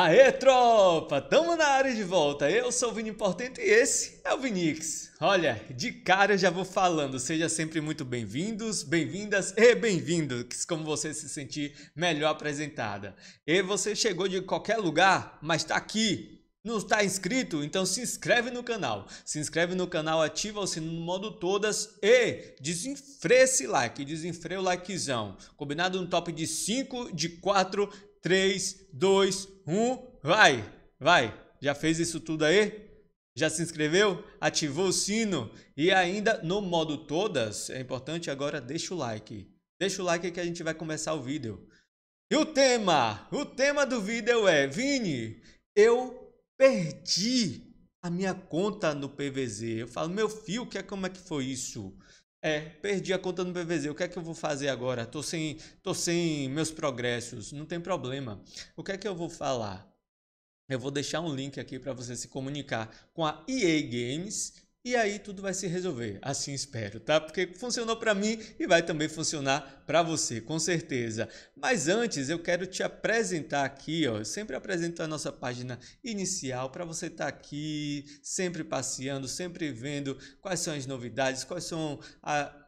Aê, tropa! Tamo na área de volta. Eu sou o Vini Importante e esse é o Vinix. Olha, de cara eu já vou falando. Seja sempre muito bem-vindos, bem-vindas e bem-vindos, como você se sentir melhor apresentada. E você chegou de qualquer lugar, mas tá aqui não está inscrito? Então se inscreve no canal. Se inscreve no canal, ativa o sino no modo todas e desenfreia esse like, desenfreia o likezão. Combinado um top de 5, de 4 3, 2, 1, vai! Vai! Já fez isso tudo aí? Já se inscreveu? Ativou o sino? E ainda no modo todas, é importante agora deixa o like. Deixa o like que a gente vai começar o vídeo. E o tema? O tema do vídeo é: Vini, eu perdi a minha conta no PVZ. Eu falo, meu fio, que, é, como é que foi isso? É, perdi a conta no BVZ. O que é que eu vou fazer agora? Tô sem, tô sem meus progressos. Não tem problema. O que é que eu vou falar? Eu vou deixar um link aqui para você se comunicar com a EA Games e aí tudo vai se resolver. Assim espero, tá? Porque funcionou para mim e vai também funcionar para você, com certeza. Mas antes eu quero te apresentar aqui, ó, eu sempre apresento a nossa página inicial para você estar tá aqui sempre passeando, sempre vendo quais são as novidades, quais são a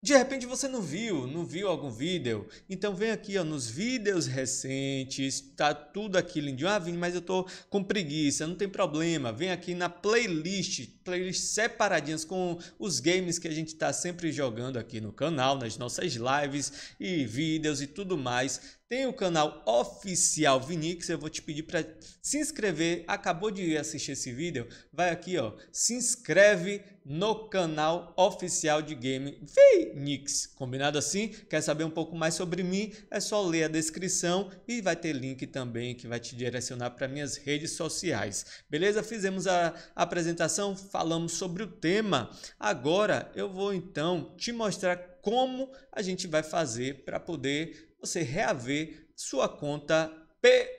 de repente você não viu, não viu algum vídeo, então vem aqui ó, nos vídeos recentes, tá tudo aquilo em ah, Vini, mas eu tô com preguiça, não tem problema, vem aqui na playlist, playlist separadinhas com os games que a gente tá sempre jogando aqui no canal, nas nossas lives e vídeos e tudo mais, tem o canal oficial Vinix, eu vou te pedir para se inscrever. Acabou de assistir esse vídeo? Vai aqui, ó, se inscreve no canal oficial de game Vinix. Combinado assim? Quer saber um pouco mais sobre mim? É só ler a descrição e vai ter link também que vai te direcionar para minhas redes sociais. Beleza? Fizemos a apresentação, falamos sobre o tema. Agora eu vou então te mostrar como a gente vai fazer para poder você reaver sua conta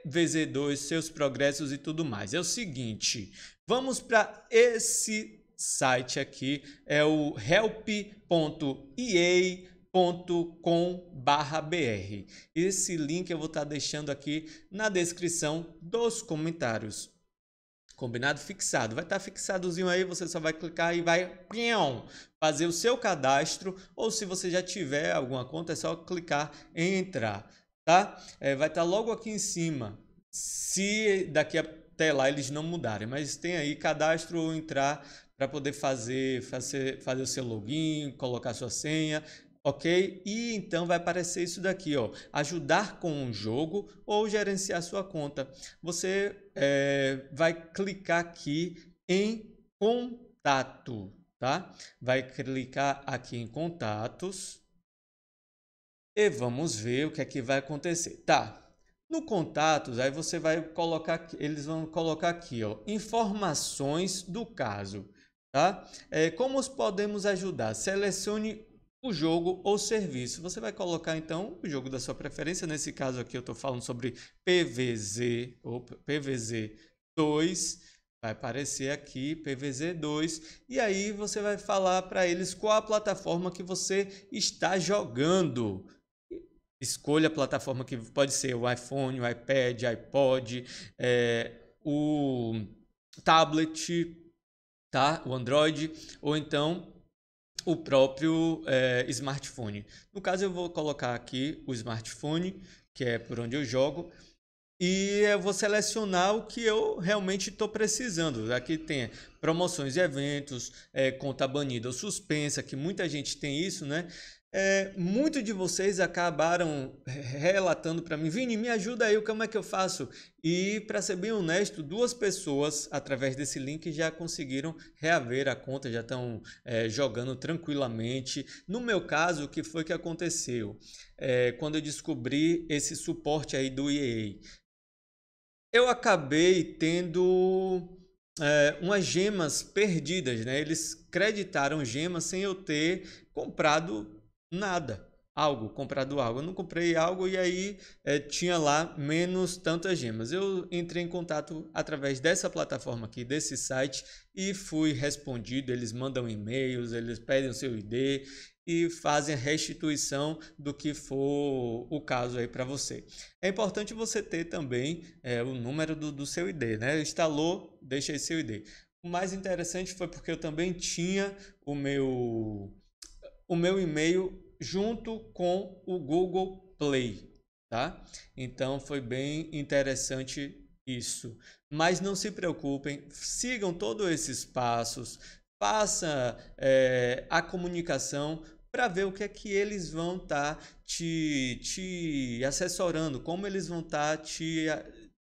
PVZ2, seus progressos e tudo mais. É o seguinte, vamos para esse site aqui, é o help.ea Esse link eu vou estar tá deixando aqui na descrição dos comentários. Combinado? Fixado. Vai estar tá fixadozinho aí, você só vai clicar e vai fazer o seu cadastro. Ou se você já tiver alguma conta, é só clicar em entrar. Tá? É, vai estar tá logo aqui em cima. Se daqui até lá eles não mudarem. Mas tem aí cadastro ou entrar para poder fazer, fazer, fazer o seu login, colocar sua senha ok? E então vai aparecer isso daqui, ó, ajudar com um jogo ou gerenciar sua conta. Você é, vai clicar aqui em contato, tá? Vai clicar aqui em contatos e vamos ver o que é que vai acontecer. Tá, no contatos, aí você vai colocar, eles vão colocar aqui, ó, informações do caso, tá? É, como podemos ajudar? Selecione o jogo ou serviço. Você vai colocar então o jogo da sua preferência. Nesse caso aqui eu estou falando sobre PVZ ou PVZ 2. Vai aparecer aqui PVZ2 e aí você vai falar para eles qual a plataforma que você está jogando. Escolha a plataforma que pode ser o iPhone, o iPad, iPod, é, o tablet, tá? o Android, ou então o próprio é, smartphone. No caso, eu vou colocar aqui o smartphone, que é por onde eu jogo, e eu vou selecionar o que eu realmente estou precisando. Aqui tem promoções e eventos, é, conta banida ou suspensa, que muita gente tem isso, né? É, muito de vocês acabaram relatando para mim, Vini, me ajuda aí, como é que eu faço? E para ser bem honesto, duas pessoas através desse link já conseguiram reaver a conta, já estão é, jogando tranquilamente. No meu caso, o que foi que aconteceu? É, quando eu descobri esse suporte aí do EA, eu acabei tendo é, umas gemas perdidas, né? Eles creditaram gemas sem eu ter comprado nada, algo, comprado algo. Eu não comprei algo e aí é, tinha lá menos tantas gemas. Eu entrei em contato através dessa plataforma aqui, desse site, e fui respondido. Eles mandam e-mails, eles pedem o seu ID e fazem a restituição do que for o caso aí para você. É importante você ter também é, o número do, do seu ID, né? Instalou, deixa aí seu ID. O mais interessante foi porque eu também tinha o meu o meu e-mail junto com o Google Play, tá? Então foi bem interessante isso. Mas não se preocupem, sigam todos esses passos, faça é, a comunicação para ver o que é que eles vão estar tá te, te assessorando, como eles vão estar tá te ah,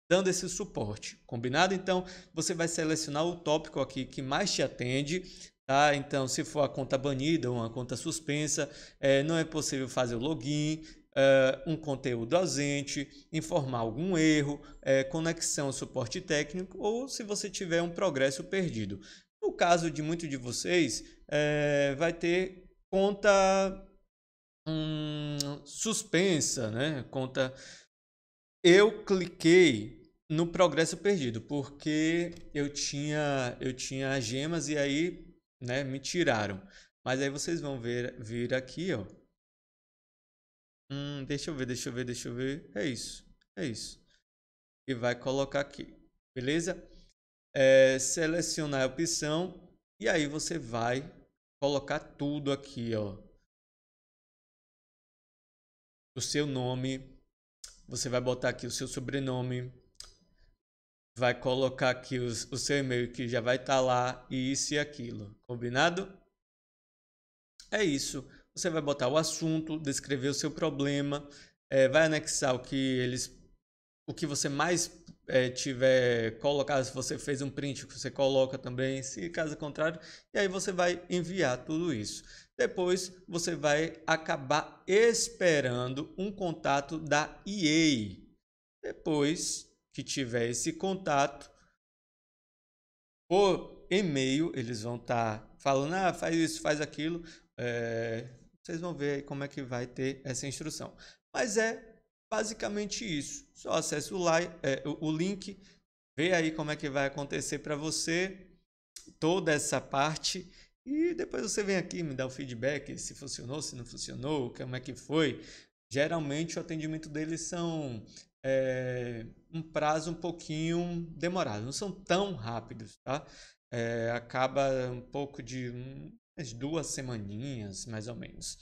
dando esse suporte, combinado? Então, você vai selecionar o tópico aqui que mais te atende, tá? Então, se for a conta banida ou uma conta suspensa, é, não é possível fazer o login, é, um conteúdo ausente, informar algum erro, é, conexão, suporte técnico ou se você tiver um progresso perdido. No caso de muitos de vocês, é, vai ter conta hum, suspensa, né? Conta eu cliquei no progresso perdido porque eu tinha eu tinha as gemas e aí, né, me tiraram. Mas aí vocês vão ver vir aqui, ó. Hum, deixa eu ver, deixa eu ver, deixa eu ver. É isso. É isso. E vai colocar aqui. Beleza? É, selecionar a opção e aí você vai colocar tudo aqui, ó. O seu nome, você vai botar aqui o seu sobrenome, vai colocar aqui os, o seu e-mail que já vai estar tá lá e isso e aquilo, combinado? É isso. Você vai botar o assunto, descrever o seu problema, é, vai anexar o que eles, o que você mais é, tiver colocado, se você fez um print, você coloca também, se caso contrário, e aí você vai enviar tudo isso. Depois você vai acabar esperando um contato da EA. Depois que tiver esse contato, por e-mail, eles vão estar tá falando: ah, faz isso, faz aquilo. É, vocês vão ver como é que vai ter essa instrução. Mas é Basicamente isso. Só acesse o, é, o link, vê aí como é que vai acontecer para você toda essa parte. E depois você vem aqui me dá o feedback se funcionou, se não funcionou, como é que foi. Geralmente o atendimento deles são é, um prazo um pouquinho demorado, não são tão rápidos, tá? É, acaba um pouco de um, duas semaninhas, mais ou menos.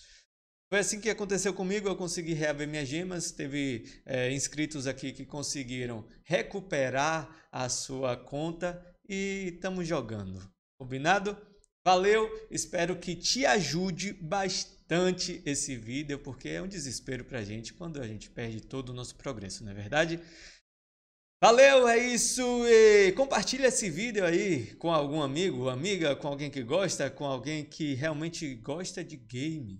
Foi assim que aconteceu comigo, eu consegui reaver minhas gemas. Teve é, inscritos aqui que conseguiram recuperar a sua conta e estamos jogando. Combinado? Valeu, espero que te ajude bastante esse vídeo, porque é um desespero para a gente quando a gente perde todo o nosso progresso, não é verdade? Valeu, é isso! E compartilha esse vídeo aí com algum amigo, amiga, com alguém que gosta, com alguém que realmente gosta de game.